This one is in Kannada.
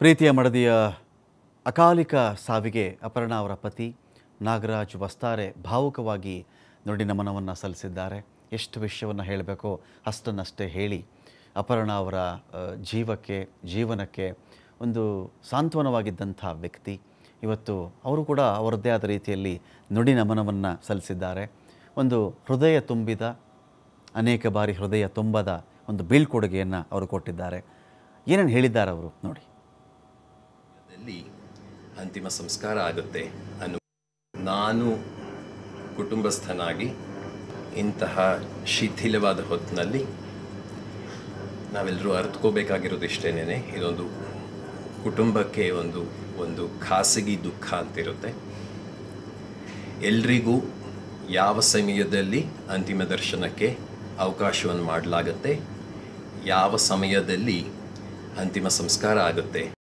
ಪ್ರೀತಿಯ ಮಡದಿಯ ಅಕಾಲಿಕ ಸಾವಿಗೆ ಅಪರ್ಣ ಅವರ ಪತಿ ನಾಗರಾಜ್ ವಸ್ತಾರೆ ಭಾವುಕವಾಗಿ ನುಡಿ ನಮನವನ್ನು ಸಲ್ಲಿಸಿದ್ದಾರೆ ಎಷ್ಟು ವಿಷಯವನ್ನು ಹೇಳಬೇಕೋ ಅಷ್ಟನ್ನಷ್ಟೇ ಹೇಳಿ ಅಪರ್ಣ ಅವರ ಜೀವಕ್ಕೆ ಜೀವನಕ್ಕೆ ಒಂದು ಸಾಂತ್ವನವಾಗಿದ್ದಂಥ ವ್ಯಕ್ತಿ ಇವತ್ತು ಅವರು ಕೂಡ ಅವರದ್ದೇ ಆದ ರೀತಿಯಲ್ಲಿ ನುಡಿ ನಮನವನ್ನು ಸಲ್ಲಿಸಿದ್ದಾರೆ ಒಂದು ಹೃದಯ ತುಂಬಿದ ಅನೇಕ ಬಾರಿ ಹೃದಯ ತುಂಬದ ಒಂದು ಬೀಳ್ಕೊಡುಗೆಯನ್ನು ಅವರು ಕೊಟ್ಟಿದ್ದಾರೆ ಏನೇನು ಹೇಳಿದ್ದಾರೆ ಅವರು ನೋಡಿ ಅಂತಿಮ ಸಂಸ್ಕಾರ ಆಗುತ್ತೆ ಅನ್ನು ನಾನು ಕುಟುಂಬಸ್ಥನಾಗಿ ಇಂತಹ ಶಿಥಿಲವಾದ ಹೊತ್ತಿನಲ್ಲಿ ನಾವೆಲ್ಲರೂ ಅರ್ತ್ಕೋಬೇಕಾಗಿರೋದು ಇಷ್ಟೇನೇ ಇದೊಂದು ಕುಟುಂಬಕ್ಕೆ ಒಂದು ಒಂದು ಖಾಸಗಿ ದುಃಖ ಅಂತಿರುತ್ತೆ ಎಲ್ರಿಗೂ ಯಾವ ಸಮಯದಲ್ಲಿ ಅಂತಿಮ ದರ್ಶನಕ್ಕೆ ಅವಕಾಶವನ್ನು ಮಾಡಲಾಗತ್ತೆ ಯಾವ ಸಮಯದಲ್ಲಿ ಅಂತಿಮ ಸಂಸ್ಕಾರ ಆಗುತ್ತೆ